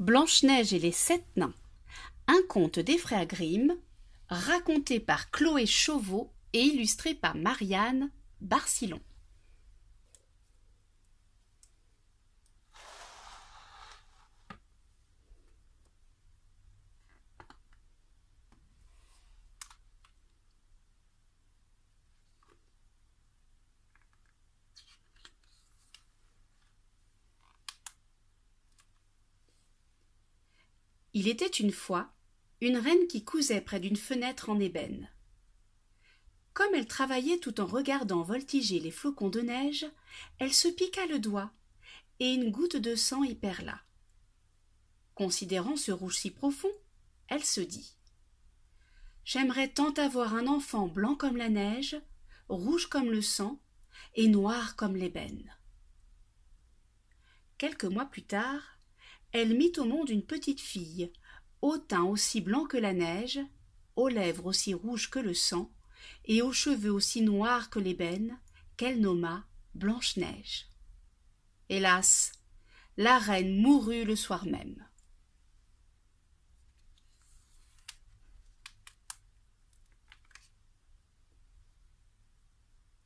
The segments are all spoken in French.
Blanche-Neige et les Sept Nains, un conte des frères Grimm, raconté par Chloé Chauveau et illustré par Marianne Barcilon. Il était une fois une reine qui cousait près d'une fenêtre en ébène. Comme elle travaillait tout en regardant voltiger les flocons de neige, elle se piqua le doigt, et une goutte de sang y perla. Considérant ce rouge si profond, elle se dit J'aimerais tant avoir un enfant blanc comme la neige, rouge comme le sang, et noir comme l'ébène. Quelques mois plus tard, elle mit au monde une petite fille, au teint aussi blanc que la neige, aux lèvres aussi rouges que le sang, et aux cheveux aussi noirs que l'ébène, qu'elle nomma Blanche-Neige. Hélas, la reine mourut le soir même.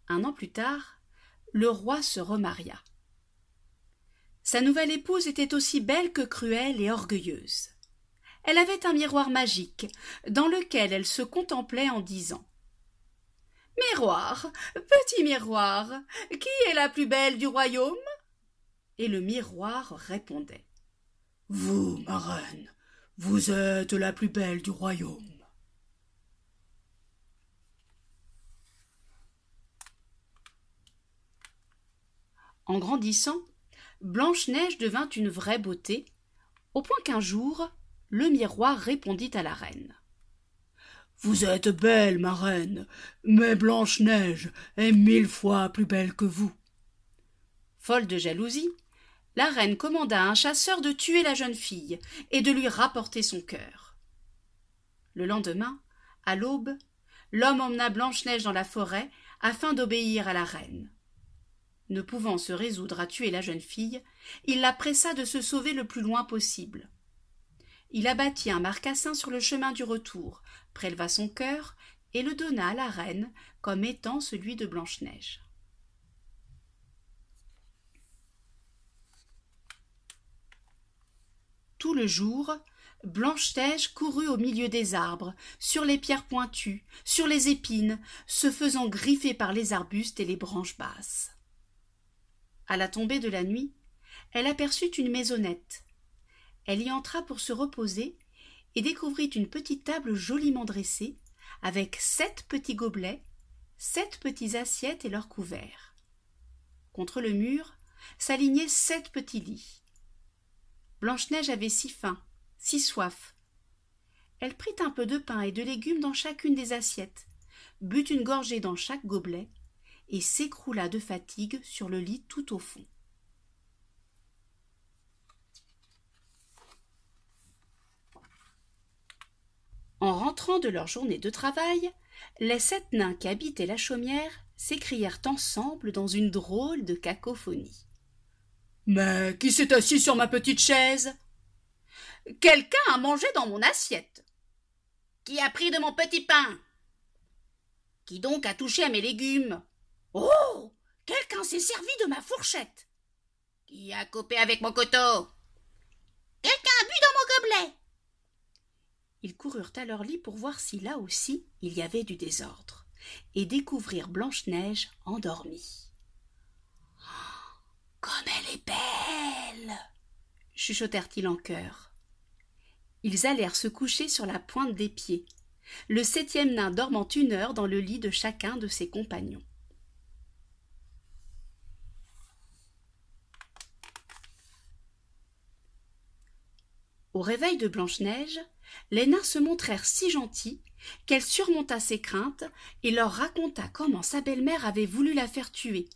Un an plus tard, le roi se remaria. Sa nouvelle épouse était aussi belle que cruelle et orgueilleuse. Elle avait un miroir magique, dans lequel elle se contemplait en disant Miroir, petit miroir, qui est la plus belle du royaume Et le miroir répondait Vous, ma reine, vous êtes la plus belle du royaume. En grandissant, Blanche-Neige devint une vraie beauté, au point qu'un jour, le miroir répondit à la reine. Vous êtes belle, ma reine, mais Blanche-Neige est mille fois plus belle que vous. Folle de jalousie, la reine commanda à un chasseur de tuer la jeune fille et de lui rapporter son cœur. Le lendemain, à l'aube, l'homme emmena Blanche-Neige dans la forêt afin d'obéir à la reine. Ne pouvant se résoudre à tuer la jeune fille, il la pressa de se sauver le plus loin possible. Il abattit un marcassin sur le chemin du retour, préleva son cœur et le donna à la reine comme étant celui de Blanche-Neige. Tout le jour, Blanche-Neige courut au milieu des arbres, sur les pierres pointues, sur les épines, se faisant griffer par les arbustes et les branches basses. À la tombée de la nuit, elle aperçut une maisonnette. Elle y entra pour se reposer et découvrit une petite table joliment dressée, avec sept petits gobelets, sept petites assiettes et leurs couverts. Contre le mur s'alignaient sept petits lits. Blanche-Neige avait si faim, si soif. Elle prit un peu de pain et de légumes dans chacune des assiettes, but une gorgée dans chaque gobelet, et s'écroula de fatigue sur le lit tout au fond. En rentrant de leur journée de travail, les sept nains qui habitaient la chaumière s'écrièrent ensemble dans une drôle de cacophonie. Mais qui s'est assis sur ma petite chaise Quelqu'un a mangé dans mon assiette. Qui a pris de mon petit pain Qui donc a touché à mes légumes Oh Quelqu'un s'est servi de ma fourchette Qui a coupé avec mon couteau ?»« Quelqu'un a bu dans mon gobelet Ils coururent à leur lit pour voir si là aussi il y avait du désordre, et découvrirent Blanche-Neige endormie. Oh, comme elle est belle chuchotèrent-ils en chœur. Ils allèrent se coucher sur la pointe des pieds. Le septième nain dormant une heure dans le lit de chacun de ses compagnons. Au réveil de Blanche-Neige, les nains se montrèrent si gentils qu'elle surmonta ses craintes et leur raconta comment sa belle-mère avait voulu la faire tuer,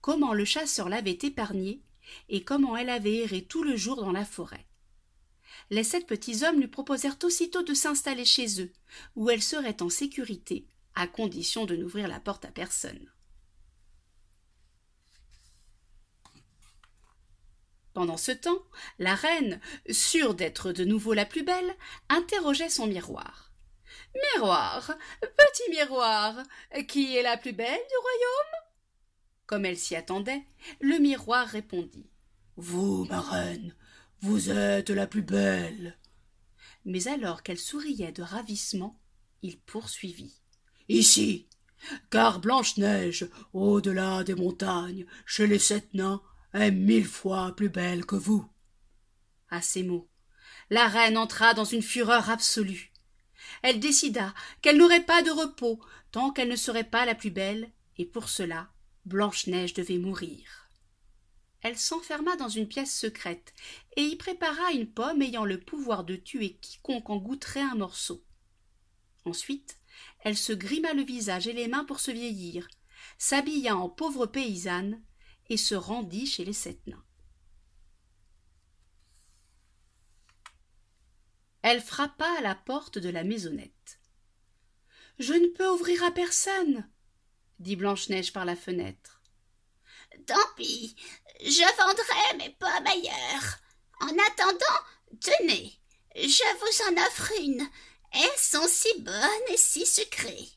comment le chasseur l'avait épargnée et comment elle avait erré tout le jour dans la forêt. Les sept petits hommes lui proposèrent aussitôt de s'installer chez eux, où elle serait en sécurité, à condition de n'ouvrir la porte à personne. Pendant ce temps, la reine, sûre d'être de nouveau la plus belle, interrogeait son miroir. Miroir, petit miroir, qui est la plus belle du royaume Comme elle s'y attendait, le miroir répondit. Vous, ma reine, vous êtes la plus belle. Mais alors qu'elle souriait de ravissement, il poursuivit. Ici, car Blanche-Neige, au-delà des montagnes, chez les sept nains, est mille fois plus belle que vous. À ces mots, la reine entra dans une fureur absolue. Elle décida qu'elle n'aurait pas de repos tant qu'elle ne serait pas la plus belle, et pour cela Blanche-Neige devait mourir. Elle s'enferma dans une pièce secrète et y prépara une pomme ayant le pouvoir de tuer quiconque en goûterait un morceau. Ensuite, elle se grima le visage et les mains pour se vieillir, s'habilla en pauvre paysanne et se rendit chez les sept nains. Elle frappa à la porte de la maisonnette. Je ne peux ouvrir à personne, dit Blanche-Neige par la fenêtre. Tant pis, je vendrai mes pommes ailleurs. En attendant, tenez, je vous en offre une. Elles sont si bonnes et si sucrées.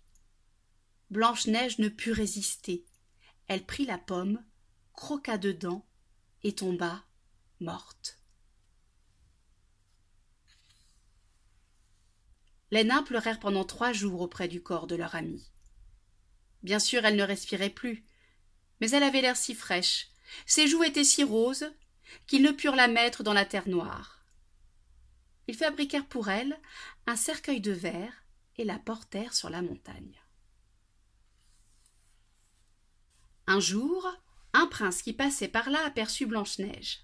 Blanche-Neige ne put résister. Elle prit la pomme, croqua dedans et tomba morte. Les nains pleurèrent pendant trois jours auprès du corps de leur amie. Bien sûr, elle ne respirait plus, mais elle avait l'air si fraîche, ses joues étaient si roses, qu'ils ne purent la mettre dans la terre noire. Ils fabriquèrent pour elle un cercueil de verre et la portèrent sur la montagne. Un jour, un prince qui passait par là aperçut Blanche-Neige.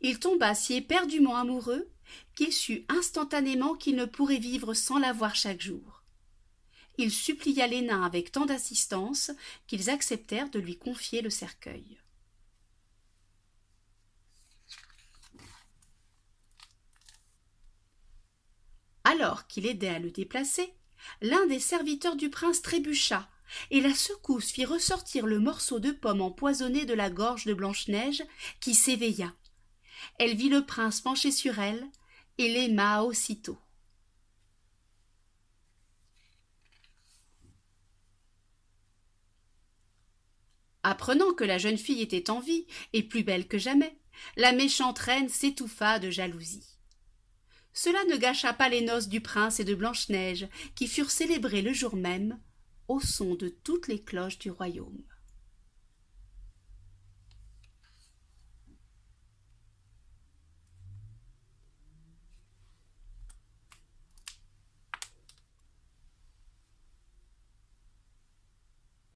Il tomba si éperdument amoureux qu'il sut instantanément qu'il ne pourrait vivre sans la voir chaque jour. Il supplia les nains avec tant d'assistance qu'ils acceptèrent de lui confier le cercueil. Alors qu'il aidait à le déplacer, l'un des serviteurs du prince trébucha et la secousse fit ressortir le morceau de pomme empoisonné de la gorge de Blanche-Neige, qui s'éveilla. Elle vit le prince penché sur elle et l'aima aussitôt. Apprenant que la jeune fille était en vie et plus belle que jamais, la méchante reine s'étouffa de jalousie. Cela ne gâcha pas les noces du prince et de Blanche-Neige, qui furent célébrées le jour même, au son de toutes les cloches du royaume.